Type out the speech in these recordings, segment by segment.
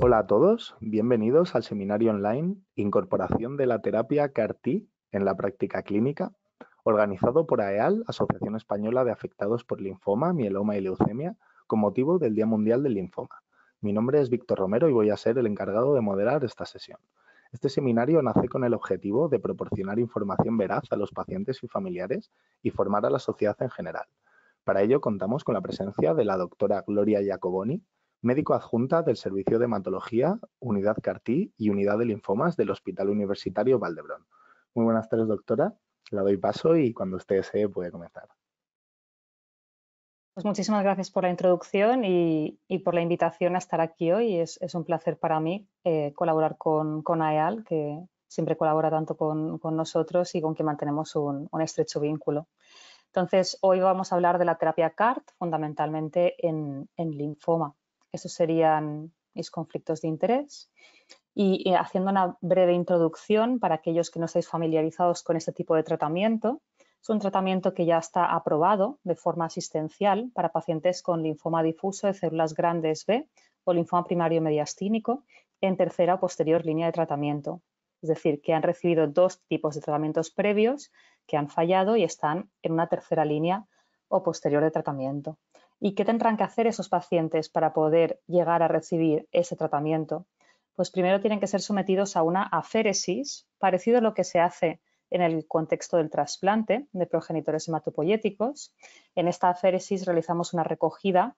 Hola a todos, bienvenidos al seminario online Incorporación de la terapia CAR-T en la práctica clínica, organizado por AEAL, Asociación Española de Afectados por Linfoma, Mieloma y Leucemia, con motivo del Día Mundial del Linfoma. Mi nombre es Víctor Romero y voy a ser el encargado de moderar esta sesión. Este seminario nace con el objetivo de proporcionar información veraz a los pacientes y familiares y formar a la sociedad en general. Para ello contamos con la presencia de la doctora Gloria Jacoboni, médico adjunta del Servicio de Hematología, Unidad Cartí y Unidad de Linfomas del Hospital Universitario Valdebrón. Muy buenas tardes, doctora. La doy paso y cuando usted desee puede comenzar. Pues muchísimas gracias por la introducción y, por la invitación a estar aquí hoy. Es, un placer para mí eh, colaborar con, AEAL, que siempre colabora tanto con, nosotros y con que mantenemos un, estrecho vínculo. Entonces, hoy vamos a hablar de la terapia CART, fundamentalmente en, en linfoma. Estos serían mis conflictos de interés. Y haciendo una breve introducción para aquellos que no estáis familiarizados con este tipo de tratamiento, es un tratamiento que ya está aprobado de forma asistencial para pacientes con linfoma difuso de células grandes B o linfoma primario mediastínico en tercera o posterior línea de tratamiento. Es decir, que han recibido dos tipos de tratamientos previos que han fallado y están en una tercera línea o posterior de tratamiento. ¿Y qué tendrán que hacer esos pacientes para poder llegar a recibir ese tratamiento? Pues primero tienen que ser sometidos a una aféresis, parecido a lo que se hace en el contexto del trasplante de progenitores hematopoyéticos. En esta aféresis realizamos una recogida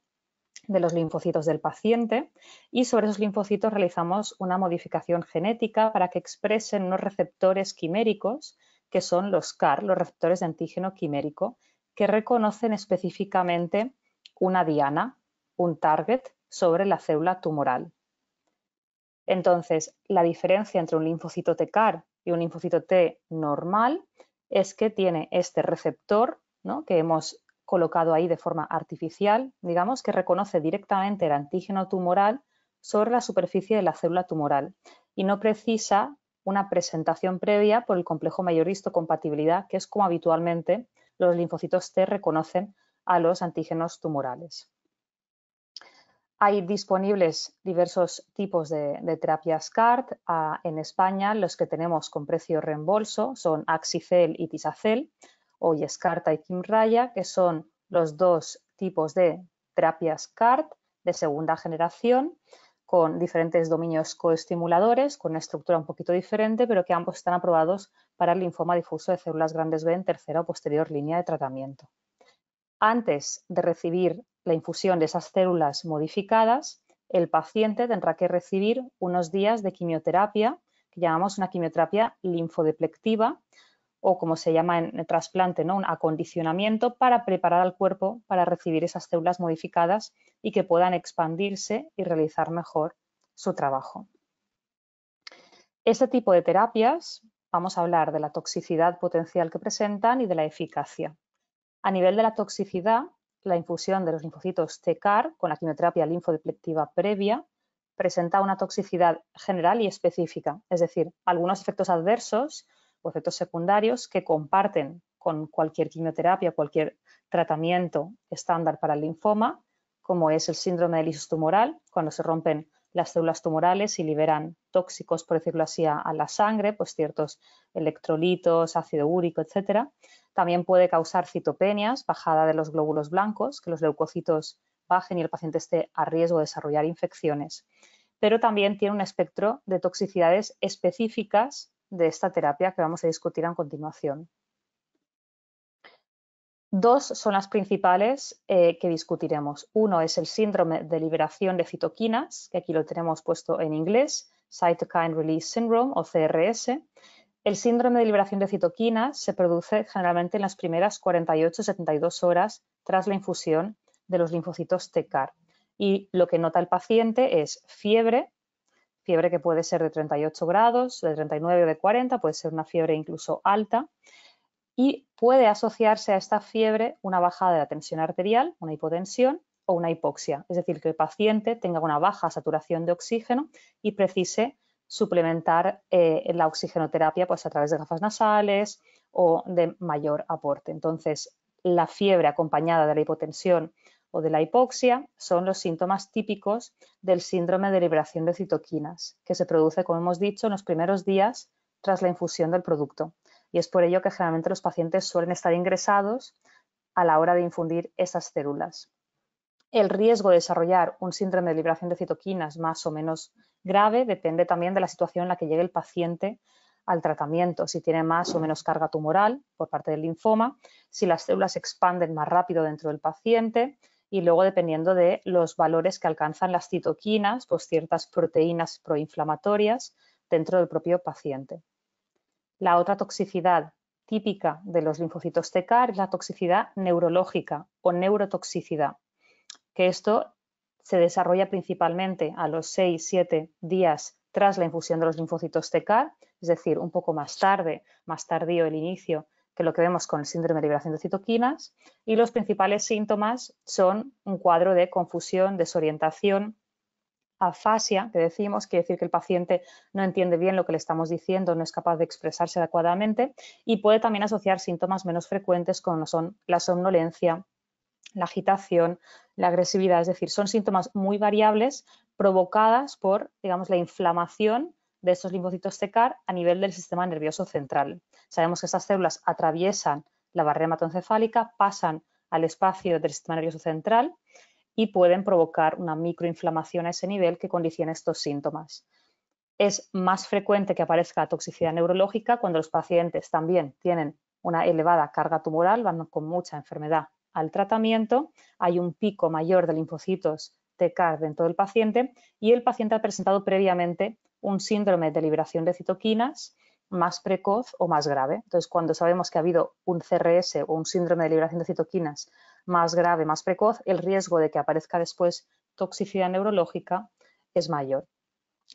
de los linfocitos del paciente y sobre esos linfocitos realizamos una modificación genética para que expresen unos receptores quiméricos que son los CAR, los receptores de antígeno quimérico, que reconocen específicamente una diana, un target sobre la célula tumoral. Entonces, la diferencia entre un linfocito TCAR y un linfocito T normal es que tiene este receptor que hemos colocado ahí de forma artificial, digamos, que reconoce directamente el antígeno tumoral sobre la superficie de la célula tumoral y no precisa una presentación previa por el complejo mayor compatibilidad histocompatibilidad, que es como habitualmente los linfocitos T reconocen a los antígenos tumorales. Hay disponibles diversos tipos de, terapias CART. Ah, en España los que tenemos con precio reembolso son Axicel y Tisacel o Yescarta y Kimraya, que son los dos tipos de terapias CART de segunda generación con diferentes dominios coestimuladores, con una estructura un poquito diferente, pero que ambos están aprobados para el linfoma difuso de células grandes B en tercera o posterior línea de tratamiento. Antes de recibir la infusión de esas células modificadas, el paciente tendrá que recibir unos días de quimioterapia, que llamamos una quimioterapia linfodeplectiva, o como se llama en el trasplante, ¿no? un acondicionamiento para preparar al cuerpo para recibir esas células modificadas y que puedan expandirse y realizar mejor su trabajo. Este tipo de terapias, vamos a hablar de la toxicidad potencial que presentan y de la eficacia. A nivel de la toxicidad, la infusión de los linfocitos TCAR con la quimioterapia linfodeplectiva previa presenta una toxicidad general y específica, es decir, algunos efectos adversos o efectos secundarios que comparten con cualquier quimioterapia, o cualquier tratamiento estándar para el linfoma, como es el síndrome de lisis tumoral, cuando se rompen las células tumorales y liberan tóxicos, por decirlo así, a, la sangre, pues ciertos electrolitos, ácido úrico, etc. También puede causar citopenias, bajada de los glóbulos blancos, que los leucocitos bajen y el paciente esté a riesgo de desarrollar infecciones. Pero también tiene un espectro de toxicidades específicas de esta terapia que vamos a discutir a continuación. Dos son las principales eh, que discutiremos. Uno es el síndrome de liberación de citoquinas, que aquí lo tenemos puesto en inglés, Cytokine Release Syndrome o CRS. El síndrome de liberación de citoquinas se produce generalmente en las primeras 48-72 horas tras la infusión de los linfocitos TCAR. Y lo que nota el paciente es fiebre, fiebre que puede ser de 38 grados, de 39 o de 40, puede ser una fiebre incluso alta, y puede asociarse a esta fiebre una bajada de la tensión arterial, una hipotensión o una hipoxia, es decir, que el paciente tenga una baja saturación de oxígeno y precise suplementar eh, la oxigenoterapia pues, a través de gafas nasales o de mayor aporte. Entonces, la fiebre acompañada de la hipotensión o de la hipoxia son los síntomas típicos del síndrome de liberación de citoquinas, que se produce, como hemos dicho, en los primeros días tras la infusión del producto y es por ello que generalmente los pacientes suelen estar ingresados a la hora de infundir esas células. El riesgo de desarrollar un síndrome de liberación de citoquinas más o menos grave depende también de la situación en la que llegue el paciente al tratamiento, si tiene más o menos carga tumoral por parte del linfoma, si las células expanden más rápido dentro del paciente y luego dependiendo de los valores que alcanzan las citoquinas, o pues ciertas proteínas proinflamatorias dentro del propio paciente. La otra toxicidad típica de los linfocitos TCAR es la toxicidad neurológica o neurotoxicidad, que esto se desarrolla principalmente a los 6-7 días tras la infusión de los linfocitos TCAR, es decir, un poco más tarde, más tardío el inicio que lo que vemos con el síndrome de liberación de citoquinas, y los principales síntomas son un cuadro de confusión, desorientación, afasia, que decimos, quiere decir que el paciente no entiende bien lo que le estamos diciendo, no es capaz de expresarse adecuadamente y puede también asociar síntomas menos frecuentes como son la somnolencia, la agitación, la agresividad, es decir, son síntomas muy variables provocadas por, digamos, la inflamación de estos linfocitos secar a nivel del sistema nervioso central. Sabemos que estas células atraviesan la barrera hematoencefálica, pasan al espacio del sistema nervioso central y pueden provocar una microinflamación a ese nivel que condiciona estos síntomas. Es más frecuente que aparezca toxicidad neurológica cuando los pacientes también tienen una elevada carga tumoral, van con mucha enfermedad al tratamiento, hay un pico mayor de linfocitos en dentro del paciente y el paciente ha presentado previamente un síndrome de liberación de citoquinas más precoz o más grave. Entonces, cuando sabemos que ha habido un CRS o un síndrome de liberación de citoquinas más grave, más precoz, el riesgo de que aparezca después toxicidad neurológica es mayor.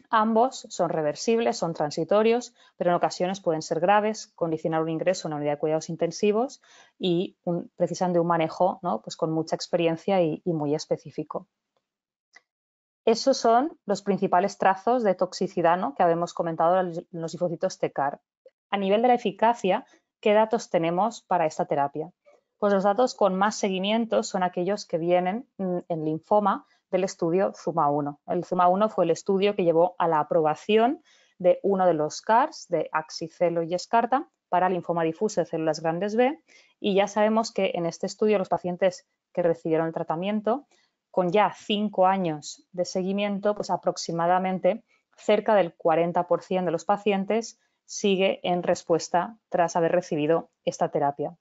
Ambos son reversibles, son transitorios, pero en ocasiones pueden ser graves, condicionar un ingreso en una unidad de cuidados intensivos y precisan de un manejo pues con mucha experiencia y, muy específico. Esos son los principales trazos de toxicidad ¿no? que habíamos comentado en los linfocitos TECAR. A nivel de la eficacia, ¿qué datos tenemos para esta terapia? pues los datos con más seguimiento son aquellos que vienen mm, en linfoma del estudio ZUMA1. El ZUMA1 fue el estudio que llevó a la aprobación de uno de los CARs de Axicelo y Escarta para linfoma difuso de células grandes B y ya sabemos que en este estudio los pacientes que recibieron el tratamiento con ya cinco años de seguimiento, pues aproximadamente cerca del 40% de los pacientes sigue en respuesta tras haber recibido esta terapia.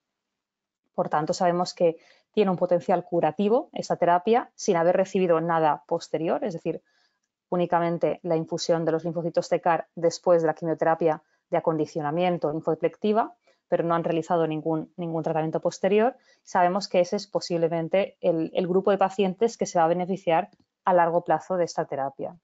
Por tanto, sabemos que tiene un potencial curativo esta terapia sin haber recibido nada posterior, es decir, únicamente la infusión de los linfocitos TECAR después de la quimioterapia de acondicionamiento linfodeflectiva, pero no han realizado ningún, ningún tratamiento posterior. Sabemos que ese es posiblemente el grupo de pacientes que se va a beneficiar a largo plazo de esta terapia.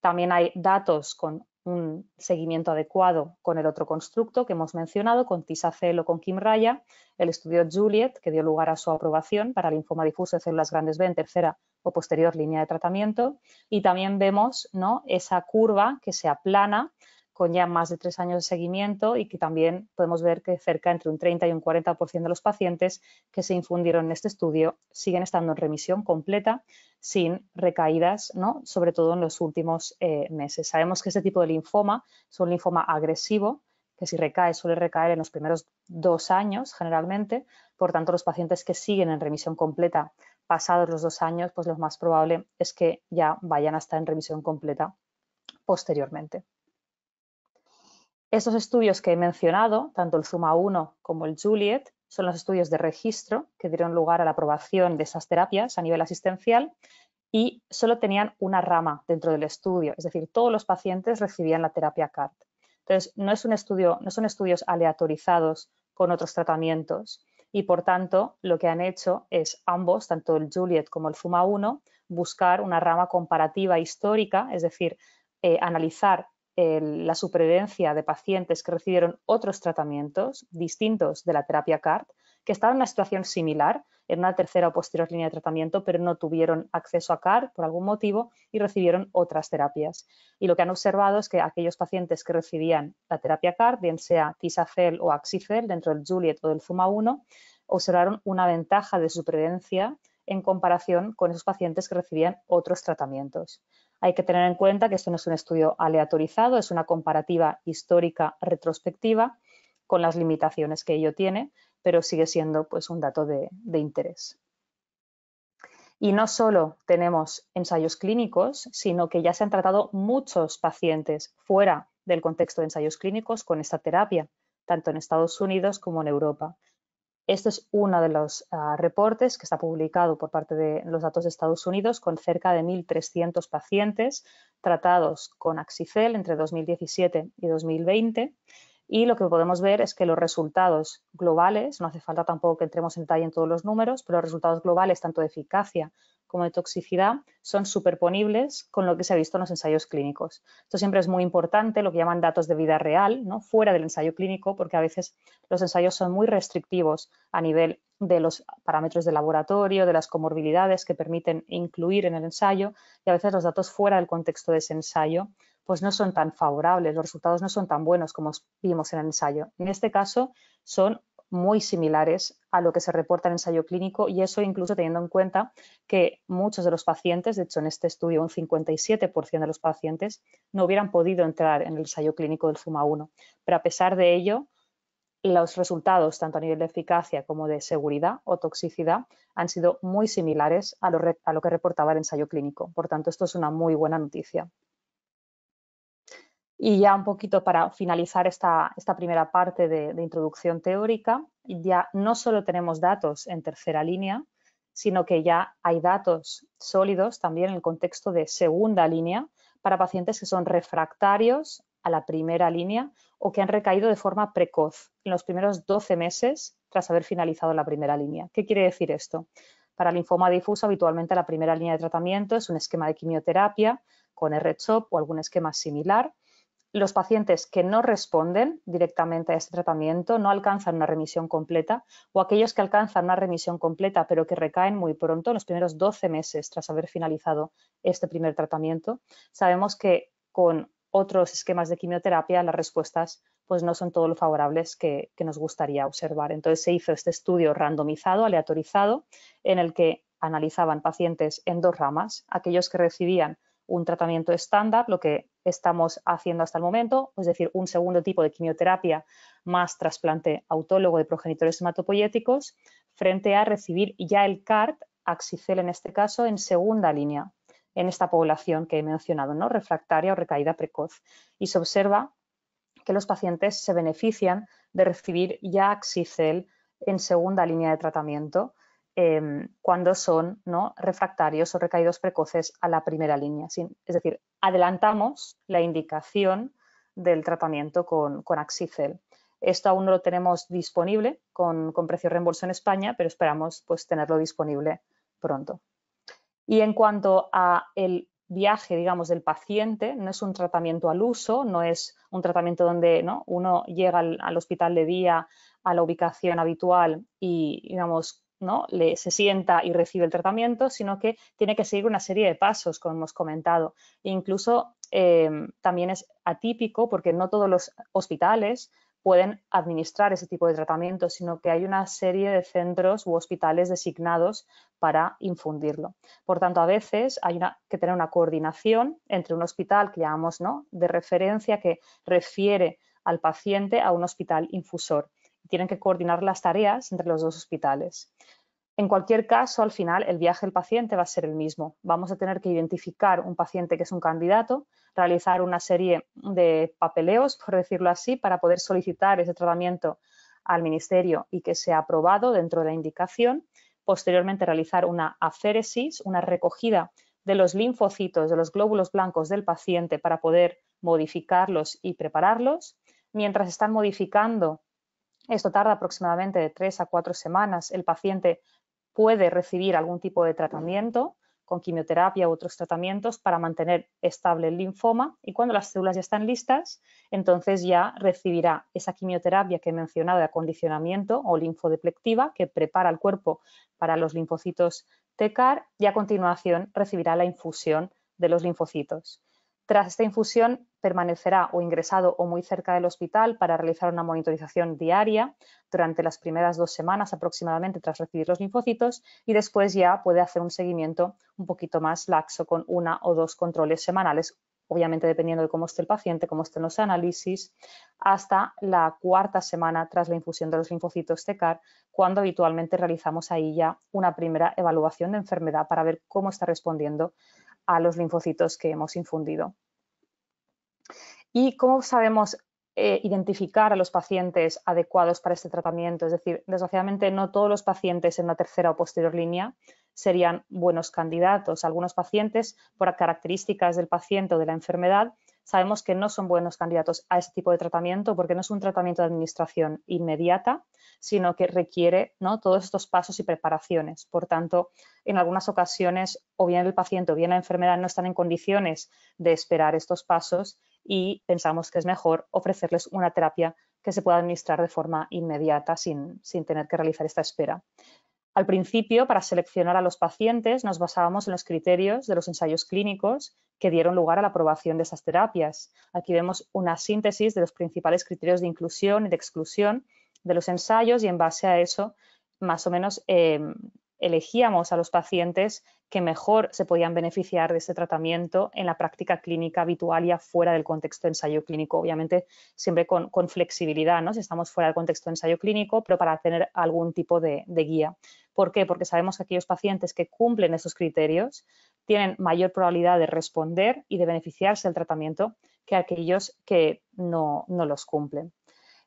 También hay datos con un seguimiento adecuado con el otro constructo que hemos mencionado, con Tisacel o con Kimraya, el estudio Juliet, que dio lugar a su aprobación para linfoma difuso de células grandes B en tercera o posterior línea de tratamiento, y también vemos ¿no? esa curva que se aplana con ya más de tres años de seguimiento y que también podemos ver que cerca entre un 30 y un 40% de los pacientes que se infundieron en este estudio siguen estando en remisión completa sin recaídas, ¿no? sobre todo en los últimos eh, meses. Sabemos que este tipo de linfoma es un linfoma agresivo, que si recae suele recaer en los primeros dos años generalmente, por tanto los pacientes que siguen en remisión completa pasados los dos años, pues lo más probable es que ya vayan a estar en remisión completa posteriormente. Esos estudios que he mencionado, tanto el Zuma 1 como el Juliet, son los estudios de registro que dieron lugar a la aprobación de esas terapias a nivel asistencial y solo tenían una rama dentro del estudio, es decir, todos los pacientes recibían la terapia CART. Entonces, no, es un estudio, no son estudios aleatorizados con otros tratamientos y, por tanto, lo que han hecho es ambos, tanto el Juliet como el Zuma 1, buscar una rama comparativa histórica, es decir, eh, analizar la supervivencia de pacientes que recibieron otros tratamientos distintos de la terapia CART, que estaban en una situación similar, en una tercera o posterior línea de tratamiento, pero no tuvieron acceso a CAR por algún motivo y recibieron otras terapias. Y lo que han observado es que aquellos pacientes que recibían la terapia CAR, bien sea Tisacel o Axicel, dentro del Juliet o del Zuma-1, observaron una ventaja de supervivencia en comparación con esos pacientes que recibían otros tratamientos. Hay que tener en cuenta que esto no es un estudio aleatorizado, es una comparativa histórica retrospectiva con las limitaciones que ello tiene, pero sigue siendo pues, un dato de, de interés. Y no solo tenemos ensayos clínicos, sino que ya se han tratado muchos pacientes fuera del contexto de ensayos clínicos con esta terapia, tanto en Estados Unidos como en Europa. Este es uno de los ah, reportes que está publicado por parte de los datos de Estados Unidos con cerca de 1.300 pacientes tratados con Axicel entre 2017 y 2020. Y lo que podemos ver es que los resultados globales, no hace falta tampoco que entremos en detalle en todos los números, pero los resultados globales, tanto de eficacia como de toxicidad son superponibles con lo que se ha visto en los ensayos clínicos. Esto siempre es muy importante, lo que llaman datos de vida real, ¿no? fuera del ensayo clínico, porque a veces los ensayos son muy restrictivos a nivel de los parámetros de laboratorio, de las comorbilidades que permiten incluir en el ensayo y a veces los datos fuera del contexto de ese ensayo pues no son tan favorables, los resultados no son tan buenos como vimos en el ensayo. En este caso son muy similares a lo que se reporta en el ensayo clínico y eso incluso teniendo en cuenta que muchos de los pacientes, de hecho en este estudio un 57% de los pacientes no hubieran podido entrar en el ensayo clínico del FUMA1, pero a pesar de ello los resultados tanto a nivel de eficacia como de seguridad o toxicidad han sido muy similares a lo, a lo que reportaba el ensayo clínico. Por tanto, esto es una muy buena noticia. Y ya un poquito para finalizar esta, primera parte de, introducción teórica, ya no solo tenemos datos en tercera línea, sino que ya hay datos sólidos también en el contexto de segunda línea para pacientes que son refractarios a la primera línea o que han recaído de forma precoz en los primeros 12 meses tras haber finalizado la primera línea. ¿Qué quiere decir esto? Para linfoma difuso, habitualmente la primera línea de tratamiento es un esquema de quimioterapia con R-CHOP o algún esquema similar los pacientes que no responden directamente a este tratamiento, no alcanzan una remisión completa, o aquellos que alcanzan una remisión completa pero que recaen muy pronto, en los primeros 12 meses tras haber finalizado este primer tratamiento, sabemos que con otros esquemas de quimioterapia las respuestas pues no son todo lo favorables que nos gustaría observar. Entonces se hizo este estudio randomizado, aleatorizado, en el que analizaban pacientes en dos ramas, aquellos que recibían un tratamiento estándar, lo que estamos haciendo hasta el momento, es decir, un segundo tipo de quimioterapia más trasplante autólogo de progenitores hematopoyéticos, frente a recibir ya el CART, Axicel en este caso, en segunda línea en esta población que he mencionado, ¿no? refractaria o recaída precoz. Y se observa que los pacientes se benefician de recibir ya Axicel en segunda línea de tratamiento Em, cuando son ¿no? refractarios o recaídos precoces a la primera línea. es decir, adelantamos la indicación del tratamiento con, con Axicel. Esto aún no lo tenemos disponible con, precio reembolso en España, pero esperamos pues, tenerlo disponible pronto. Y en cuanto a el viaje, digamos, del paciente, no es un tratamiento al uso, no es un tratamiento donde ¿no? uno llega al, al, hospital de día a la ubicación habitual y, digamos, ¿no? Le, se sienta y recibe el tratamiento, sino que tiene que seguir una serie de pasos, como hemos comentado. E incluso em, también es atípico porque no todos los hospitales pueden administrar ese tipo de tratamiento, sino que hay una serie de centros u hospitales designados para infundirlo. Por tanto, a veces hay que tener una coordinación entre un hospital que llamamos ¿no? de referencia, que refiere al paciente a un hospital infusor tienen que coordinar las tareas entre los dos hospitales. En cualquier caso, al final, el viaje del paciente va a ser el mismo. Vamos a tener que identificar un paciente que es un candidato, realizar una serie de papeleos, por decirlo así, para poder solicitar ese tratamiento al ministerio y que sea aprobado dentro de la indicación. Posteriormente, realizar una aféresis, una recogida de los linfocitos, de los glóbulos blancos del paciente para poder modificarlos y prepararlos. Mientras están modificando esto tarda aproximadamente de tres a cuatro semanas. El paciente puede recibir algún tipo de tratamiento con quimioterapia u otros tratamientos para mantener estable el linfoma y cuando las células ya están listas, entonces ya recibirá esa quimioterapia que he mencionado de acondicionamiento o linfodeplectiva que prepara el cuerpo para los linfocitos TECAR y a continuación recibirá la infusión de los linfocitos. Tras esta infusión permanecerá o ingresado o muy cerca del hospital para realizar una monitorización diaria durante las primeras dos semanas aproximadamente tras recibir los linfocitos y después ya puede hacer un seguimiento un poquito más laxo con una o dos controles semanales, obviamente dependiendo de cómo esté el paciente, cómo estén los análisis, hasta la cuarta semana tras la infusión de los linfocitos TECAR, cuando habitualmente realizamos ahí ya una primera evaluación de enfermedad para ver cómo está respondiendo a los linfocitos que hemos infundido. ¿Y cómo sabemos eh, identificar a los pacientes adecuados para este tratamiento? Es decir, desgraciadamente no todos los pacientes en la tercera o posterior línea serían buenos candidatos. Algunos pacientes, por características del paciente o de la enfermedad, sabemos que no son buenos candidatos a este tipo de tratamiento porque no es un tratamiento de administración inmediata, sino que requiere ¿no? todos estos pasos y preparaciones. Por tanto, en algunas ocasiones o bien el paciente o bien la enfermedad no están en condiciones de esperar estos pasos y pensamos que es mejor ofrecerles una terapia que se pueda administrar de forma inmediata sin, sin tener que realizar esta espera. Al principio, para seleccionar a los pacientes, nos basábamos en los criterios de los ensayos clínicos que dieron lugar a la aprobación de esas terapias. Aquí vemos una síntesis de los principales criterios de inclusión y de exclusión de los ensayos y en base a eso más o menos em, elegíamos a los pacientes que mejor se podían beneficiar de este tratamiento en la práctica clínica habitual y fuera del contexto de ensayo clínico, obviamente siempre con, flexibilidad, ¿no? si estamos fuera del contexto de ensayo clínico, pero para tener algún tipo de, de guía. ¿Por qué? Porque sabemos que aquellos pacientes que cumplen esos criterios tienen mayor probabilidad de responder y de beneficiarse del tratamiento que aquellos que no, los cumplen.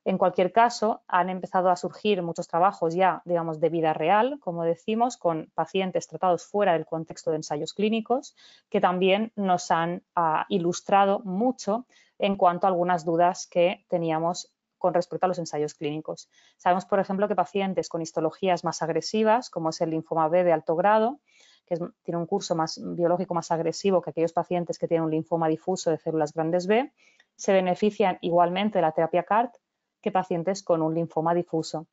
En cualquier caso, han empezado a surgir muchos trabajos ya, digamos, de vida real, como decimos, con pacientes tratados fuera del contexto de ensayos clínicos, que también nos han ah, ilustrado mucho en cuanto a algunas dudas que teníamos con respecto a los ensayos clínicos. Sabemos, por ejemplo, que pacientes con histologías más agresivas, como es el linfoma B de alto grado, que tiene un curso más biológico más agresivo que aquellos pacientes que tienen un linfoma difuso de células grandes B, se benefician igualmente de la terapia CART que pacientes con un linfoma difuso.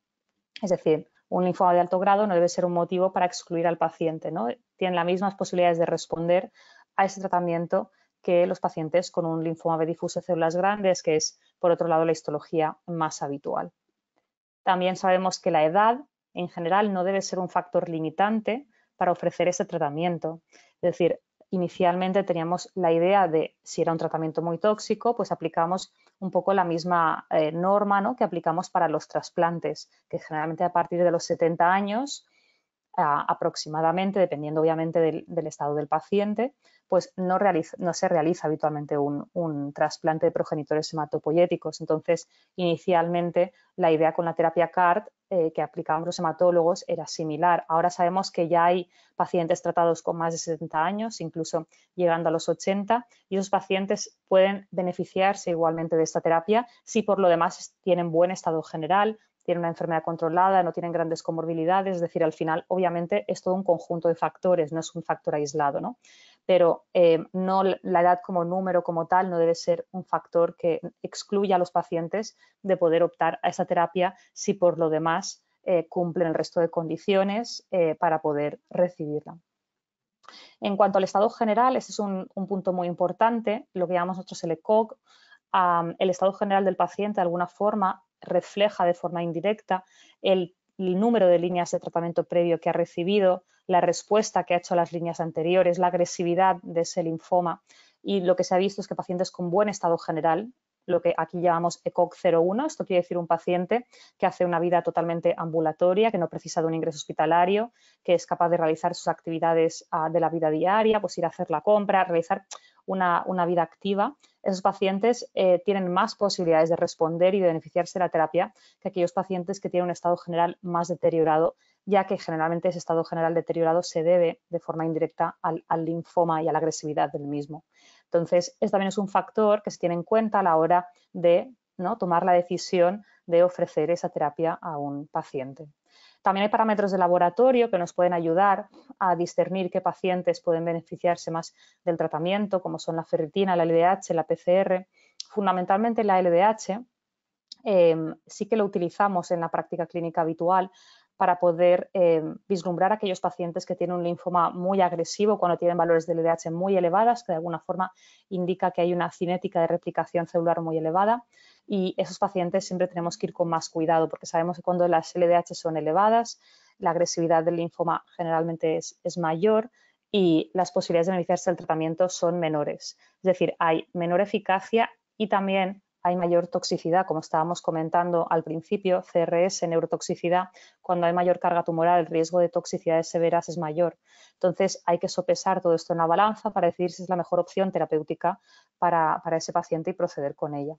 Es decir, un linfoma de alto grado no debe ser un motivo para excluir al paciente. ¿no? Tienen las mismas posibilidades de responder a ese tratamiento que los pacientes con un linfoma B difuso de células grandes, que es, por otro lado, la histología más habitual. También sabemos que la edad, en general, no debe ser un factor limitante para ofrecer ese tratamiento. Es decir, inicialmente teníamos la idea de si era un tratamiento muy tóxico, pues aplicamos un poco la misma eh, norma ¿no? que aplicamos para los trasplantes, que generalmente a partir de los 70 años aproximadamente, dependiendo obviamente del, estado del paciente, pues no, se realiza habitualmente un, trasplante de progenitores hematopoyéticos. Entonces, inicialmente la idea con la terapia CART eh, que aplicaban los hematólogos era similar. Ahora sabemos que ya hay pacientes tratados con más de 70 años, incluso llegando a los 80, y esos pacientes pueden beneficiarse igualmente de esta terapia si por lo demás tienen buen estado general, tienen una enfermedad controlada, no tienen grandes comorbilidades, es decir, al final, obviamente, es todo un conjunto de factores, no es un factor aislado, ¿no? pero eh, no, la edad como número, como tal, no debe ser un factor que excluya a los pacientes de poder optar a esa terapia si por lo demás eh, cumplen el resto de condiciones eh, para poder recibirla. En cuanto al estado general, este es un, punto muy importante, lo que llamamos nosotros el ECOG. el estado general del paciente de alguna forma refleja de forma indirecta el el número de líneas de tratamiento previo que ha recibido, la respuesta que ha hecho a las líneas anteriores, la agresividad de ese linfoma. Y lo que se ha visto es que pacientes con buen estado general, lo que aquí llamamos ECOC 01, esto quiere decir un paciente que hace una vida totalmente ambulatoria, que no precisa de un ingreso hospitalario, que es capaz de realizar sus actividades ah, de la vida diaria, pues ir a hacer la compra, realizar una, vida activa, esos pacientes eh, tienen más posibilidades de responder y de beneficiarse de la terapia que aquellos pacientes que tienen un estado general más deteriorado, ya que generalmente ese estado general deteriorado se debe de forma indirecta al, linfoma y a la agresividad del mismo. Entonces, este también es un factor que se tiene en cuenta a la hora de ¿no? tomar la decisión de ofrecer esa terapia a un paciente. También hay parámetros de laboratorio que nos pueden ayudar a discernir qué pacientes pueden beneficiarse más del tratamiento, como son la ferritina, la LDH, la PCR. Fundamentalmente la LDH, eh, sí que lo utilizamos en la práctica clínica habitual para poder eh, vislumbrar aquellos pacientes que tienen un linfoma muy agresivo cuando tienen valores de LDH muy elevadas, que de alguna forma indica que hay una cinética de replicación celular muy elevada. Y esos pacientes siempre tenemos que ir con más cuidado porque sabemos que cuando las LDH son elevadas, la agresividad del linfoma generalmente es, es mayor y las posibilidades de beneficiarse del tratamiento son menores. Es decir, hay menor eficacia y también hay mayor toxicidad, como estábamos comentando al principio, CRS, neurotoxicidad, cuando hay mayor carga tumoral, el riesgo de toxicidades severas es mayor. Entonces, hay que sopesar todo esto en la balanza para decidir si es la mejor opción terapéutica para, para ese paciente y proceder con ella.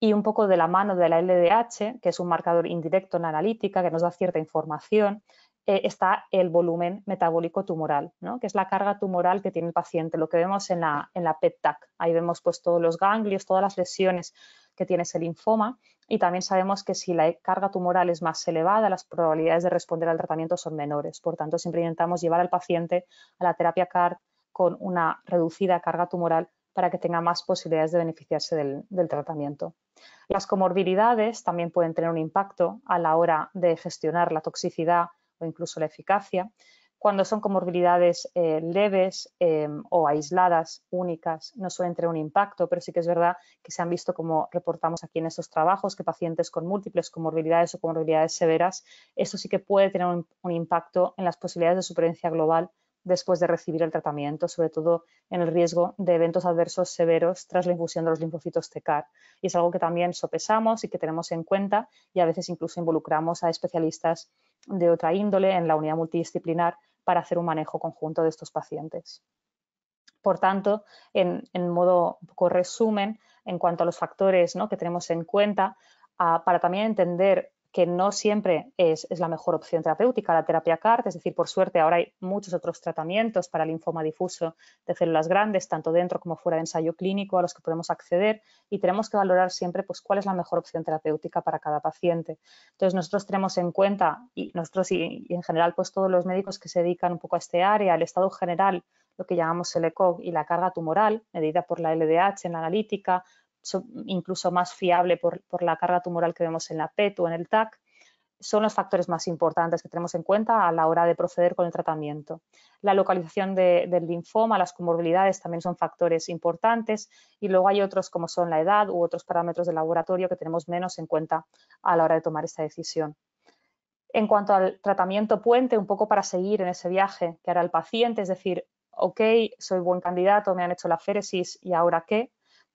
Y un poco de la mano de la LDH, que es un marcador indirecto en analítica, que nos da cierta información, eh, está el volumen metabólico tumoral, ¿no? que es la carga tumoral que tiene el paciente, lo que vemos en la, en PET-TAC. Ahí vemos pues, todos los ganglios, todas las lesiones que tiene ese linfoma y también sabemos que si la carga tumoral es más elevada, las probabilidades de responder al tratamiento son menores. Por tanto, siempre intentamos llevar al paciente a la terapia CAR con una reducida carga tumoral para que tenga más posibilidades de beneficiarse del, del, tratamiento. Las comorbilidades también pueden tener un impacto a la hora de gestionar la toxicidad o incluso la eficacia, cuando son comorbilidades eh, leves eh, o aisladas, únicas, no suelen tener un impacto, pero sí que es verdad que se han visto, como reportamos aquí en estos trabajos, que pacientes con múltiples comorbilidades o comorbilidades severas, esto sí que puede tener un impacto en las posibilidades de supervivencia global después de recibir el tratamiento, sobre todo en el riesgo de eventos adversos severos tras la infusión de los linfocitos TCAR. Y es algo que también sopesamos y que tenemos en cuenta y a veces incluso involucramos a especialistas de otra índole en la unidad multidisciplinar para hacer un manejo conjunto de estos pacientes. Por tanto, en, modo poco resumen, en cuanto a los factores que tenemos en cuenta, ah, para también entender que no siempre es, la mejor opción terapéutica, la terapia CART, es decir, por suerte ahora hay muchos otros tratamientos para el linfoma difuso de células grandes, tanto dentro como fuera de ensayo clínico, a los que podemos acceder y tenemos que valorar siempre pues, cuál es la mejor opción terapéutica para cada paciente. Entonces, nosotros tenemos en cuenta, y nosotros y, en general pues todos los médicos que se dedican un poco a este área, el estado general, lo que llamamos el ECOG y la carga tumoral, medida por la LDH en la analítica, incluso más fiable por, la carga tumoral que vemos en la PET o en el TAC, son los factores más importantes que tenemos en cuenta a la hora de proceder con el tratamiento. La localización del linfoma, las comorbilidades también son factores importantes y luego hay otros como son la edad u otros parámetros de laboratorio que tenemos menos en cuenta a la hora de tomar esta decisión. En cuanto al tratamiento puente, un poco para seguir en ese viaje que hará el paciente, es decir, ok, soy buen candidato, me han hecho la féresis y ahora qué,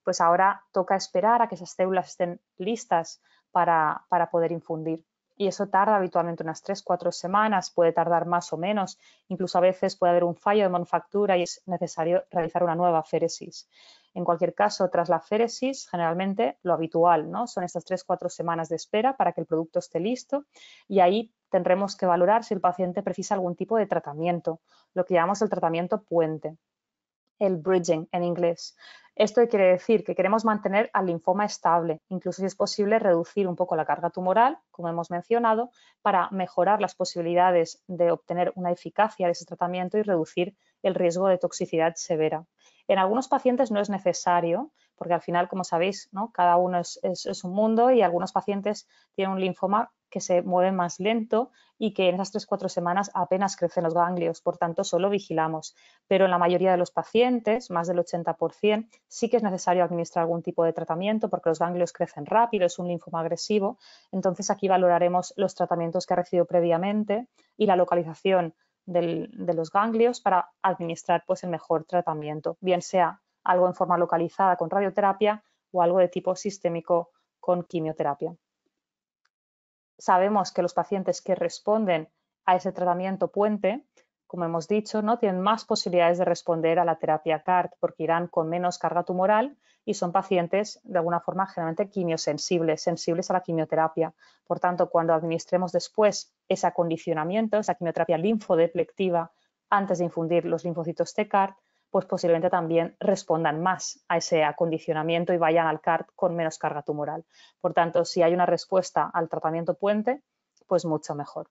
pues ahora toca esperar a que esas células estén listas para, poder infundir. Y eso tarda habitualmente unas 3-4 semanas, puede tardar más o menos, incluso a veces puede haber un fallo de manufactura y es necesario realizar una nueva féresis. En cualquier caso, tras la féresis, generalmente lo habitual, ¿no? Son estas 3-4 semanas de espera para que el producto esté listo y ahí tendremos que valorar si el paciente precisa algún tipo de tratamiento, lo que llamamos el tratamiento puente el bridging en inglés. Esto quiere decir que queremos mantener al linfoma estable, incluso si es posible reducir un poco la carga tumoral, como hemos mencionado, para mejorar las posibilidades de obtener una eficacia de ese tratamiento y reducir el riesgo de toxicidad severa. En algunos pacientes no es necesario, porque al final, como sabéis, cada uno es, es un mundo y algunos pacientes tienen un linfoma que se mueve más lento y que en esas 3-4 semanas apenas crecen los ganglios, por tanto solo vigilamos. Pero en la mayoría de los pacientes, más del 80%, sí que es necesario administrar algún tipo de tratamiento porque los ganglios crecen rápido, es un linfoma agresivo. Entonces aquí valoraremos los tratamientos que ha recibido previamente y la localización de los ganglios para administrar pues, el mejor tratamiento, bien sea algo en forma localizada con radioterapia o algo de tipo sistémico con quimioterapia. Sabemos que los pacientes que responden a ese tratamiento puente como hemos dicho, ¿no? tienen más posibilidades de responder a la terapia CART porque irán con menos carga tumoral y son pacientes de alguna forma generalmente quimiosensibles, sensibles a la quimioterapia. Por tanto, cuando administremos después ese acondicionamiento, esa quimioterapia linfodeplectiva antes de infundir los linfocitos T-CART, pues posiblemente también respondan más a ese acondicionamiento y vayan al CART con menos carga tumoral. Por tanto, si hay una respuesta al tratamiento puente, pues mucho mejor.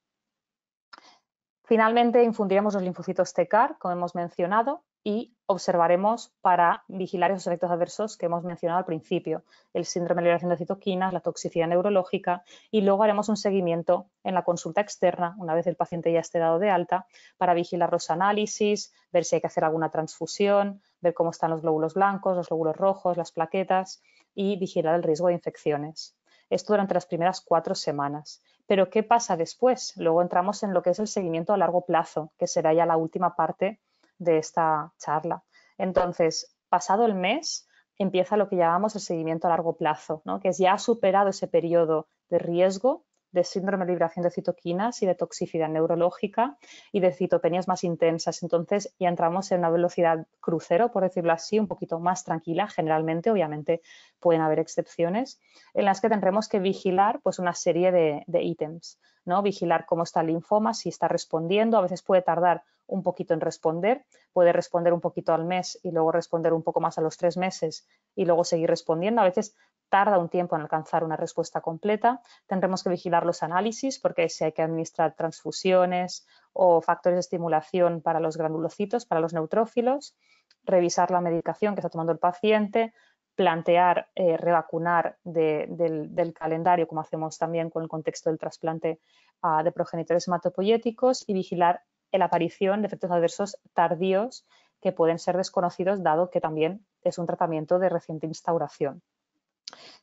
Finalmente, infundiremos los linfocitos TCAR, como hemos mencionado, y observaremos para vigilar esos efectos adversos que hemos mencionado al principio, el síndrome de liberación de citoquinas, la toxicidad neurológica, y luego haremos un seguimiento en la consulta externa, una vez el paciente ya esté dado de alta, para vigilar los análisis, ver si hay que hacer alguna transfusión, ver cómo están los glóbulos blancos, los glóbulos rojos, las plaquetas y vigilar el riesgo de infecciones. Esto durante las primeras cuatro semanas. Pero ¿qué pasa después? Luego entramos en lo que es el seguimiento a largo plazo, que será ya la última parte de esta charla. Entonces, pasado el mes, empieza lo que llamamos el seguimiento a largo plazo, ¿no? que es ya ha superado ese periodo de riesgo de síndrome de liberación de citoquinas y de toxicidad neurológica y de citopenias más intensas. Entonces ya entramos en una velocidad crucero, por decirlo así, un poquito más tranquila generalmente, obviamente pueden haber excepciones, en las que tendremos que vigilar pues, una serie de, ítems, ¿no? vigilar cómo está el linfoma, si está respondiendo, a veces puede tardar un poquito en responder, puede responder un poquito al mes y luego responder un poco más a los tres meses y luego seguir respondiendo. A veces tarda un tiempo en alcanzar una respuesta completa. Tendremos que vigilar los análisis porque si hay que administrar transfusiones o factores de estimulación para los granulocitos, para los neutrófilos, revisar la medicación que está tomando el paciente, plantear eh, revacunar del, calendario, como hacemos también con el contexto del trasplante ah, de progenitores hematopoyéticos y vigilar la aparición de efectos adversos tardíos que pueden ser desconocidos, dado que también es un tratamiento de reciente instauración.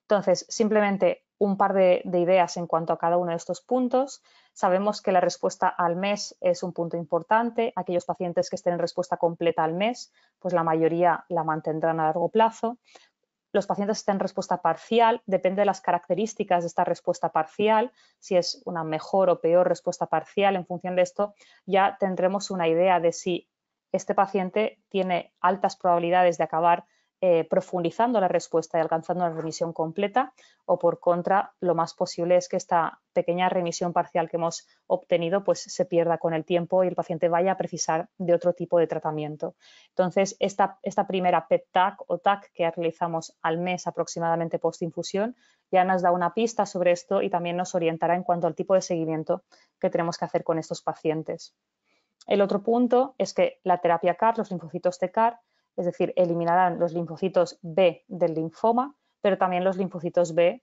Entonces, simplemente un par de, ideas en cuanto a cada uno de estos puntos. Sabemos que la respuesta al mes es un punto importante. Aquellos pacientes que estén en respuesta completa al mes, pues la mayoría la mantendrán a largo plazo. Los pacientes que estén en respuesta parcial, depende de las características de esta respuesta parcial, si es una mejor o peor respuesta parcial, en función de esto ya tendremos una idea de si este paciente tiene altas probabilidades de acabar eh, profundizando la respuesta y alcanzando la remisión completa o por contra lo más posible es que esta pequeña remisión parcial que hemos obtenido pues se pierda con el tiempo y el paciente vaya a precisar de otro tipo de tratamiento. Entonces esta, esta primera PET TAC o TAC que realizamos al mes aproximadamente post infusión ya nos da una pista sobre esto y también nos orientará en cuanto al tipo de seguimiento que tenemos que hacer con estos pacientes. El otro punto es que la terapia CAR, los linfocitos de CAR, es decir, eliminarán los linfocitos B del linfoma, pero también los linfocitos B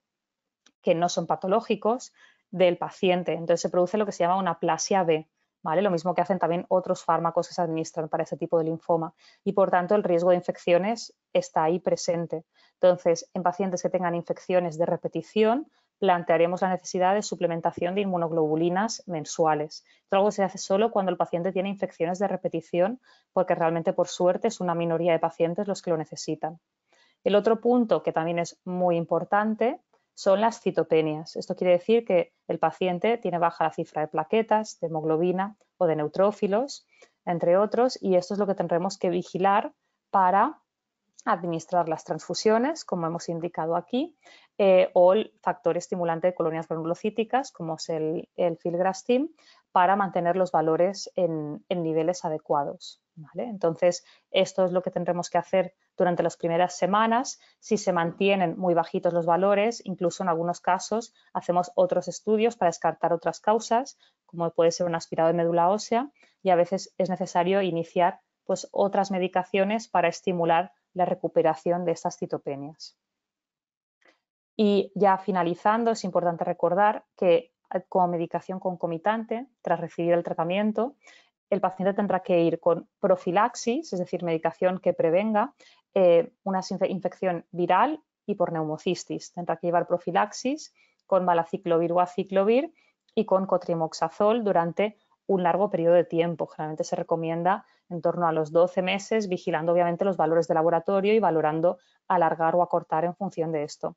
que no son patológicos del paciente. Entonces se produce lo que se llama una plasia B, ¿vale? Lo mismo que hacen también otros fármacos que se administran para ese tipo de linfoma y por tanto el riesgo de infecciones está ahí presente. Entonces, en pacientes que tengan infecciones de repetición, plantearemos la necesidad de suplementación de inmunoglobulinas mensuales. Esto algo se hace solo cuando el paciente tiene infecciones de repetición, porque realmente por suerte es una minoría de pacientes los que lo necesitan. El otro punto que también es muy importante son las citopenias. Esto quiere decir que el paciente tiene baja la cifra de plaquetas, de hemoglobina o de neutrófilos, entre otros, y esto es lo que tendremos que vigilar para administrar las transfusiones, como hemos indicado aquí, eh, o el factor estimulante de colonias granulocíticas, como es el, el filgrastim, para mantener los valores en, niveles adecuados. Entonces, esto es lo que tendremos que hacer durante las primeras semanas. Si se mantienen muy bajitos los valores, incluso en algunos casos hacemos otros estudios para descartar otras causas, como puede ser un aspirado de médula ósea, y a veces es necesario iniciar pues, otras medicaciones para estimular la recuperación de estas citopenias. Y ya finalizando, es importante recordar que eh, como medicación concomitante, tras recibir el tratamiento, el paciente tendrá que ir con profilaxis, es decir, medicación que prevenga eh, una infección viral y por neumocistis. Tendrá que llevar profilaxis con malaciclovir o aciclovir y con cotrimoxazol durante un largo periodo de tiempo. Generalmente se recomienda en torno a los 12 meses, vigilando obviamente los valores de laboratorio y valorando alargar o acortar en función de esto.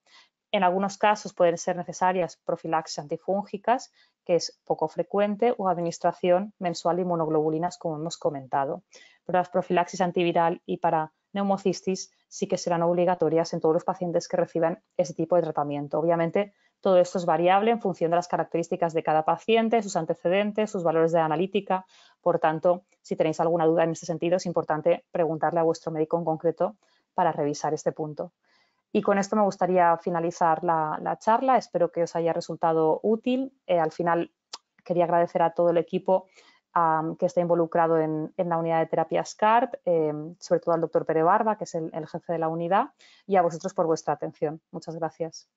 En algunos casos pueden ser necesarias profilaxis antifúngicas, que es poco frecuente, o administración mensual de inmunoglobulinas, como hemos comentado. Pero las profilaxis antiviral y para neumocistis sí que serán obligatorias en todos los pacientes que reciban ese tipo de tratamiento. Obviamente, todo esto es variable en función de las características de cada paciente, sus antecedentes, sus valores de analítica. Por tanto, si tenéis alguna duda en este sentido, es importante preguntarle a vuestro médico en concreto para revisar este punto. Y con esto me gustaría finalizar la, charla. Espero que os haya resultado útil. Eh, al final, quería agradecer a todo el equipo que está involucrado en, la unidad de terapia SCART, em, sobre todo al doctor Pere Barba, que es el jefe de la unidad, y a vosotros por vuestra atención. Muchas gracias.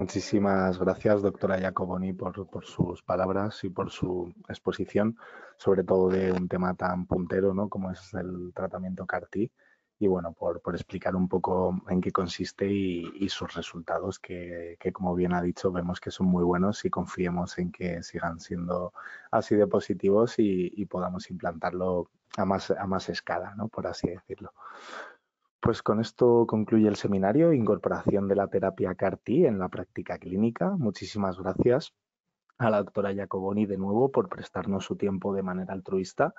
Muchísimas gracias, doctora Jacoboni, por, sus palabras y por su exposición, sobre todo de un tema tan puntero ¿no? como es el tratamiento car y bueno, por, explicar un poco en qué consiste y, sus resultados, que, como bien ha dicho, vemos que son muy buenos y confiemos en que sigan siendo así de positivos y, podamos implantarlo a más, a más escala, ¿no? por así decirlo pues con esto concluye el seminario, incorporación de la terapia car en la práctica clínica. Muchísimas gracias a la doctora Jacoboni de nuevo por prestarnos su tiempo de manera altruista.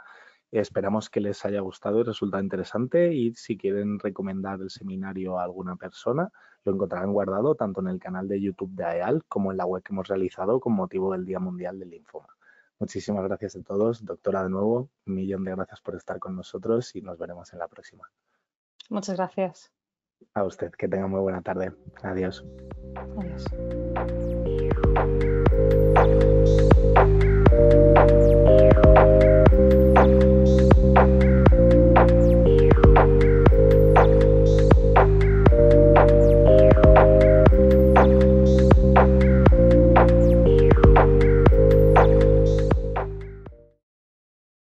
Esperamos que les haya gustado y resulta interesante y si quieren recomendar el seminario a alguna persona, lo encontrarán guardado tanto en el canal de YouTube de AEAL como en la web que hemos realizado con motivo del Día Mundial del Linfoma. Muchísimas gracias a todos. Doctora, de nuevo, un millón de gracias por estar con nosotros y nos veremos en la próxima. Muchas gracias. A usted, que tenga muy buena tarde. Adiós. Adiós.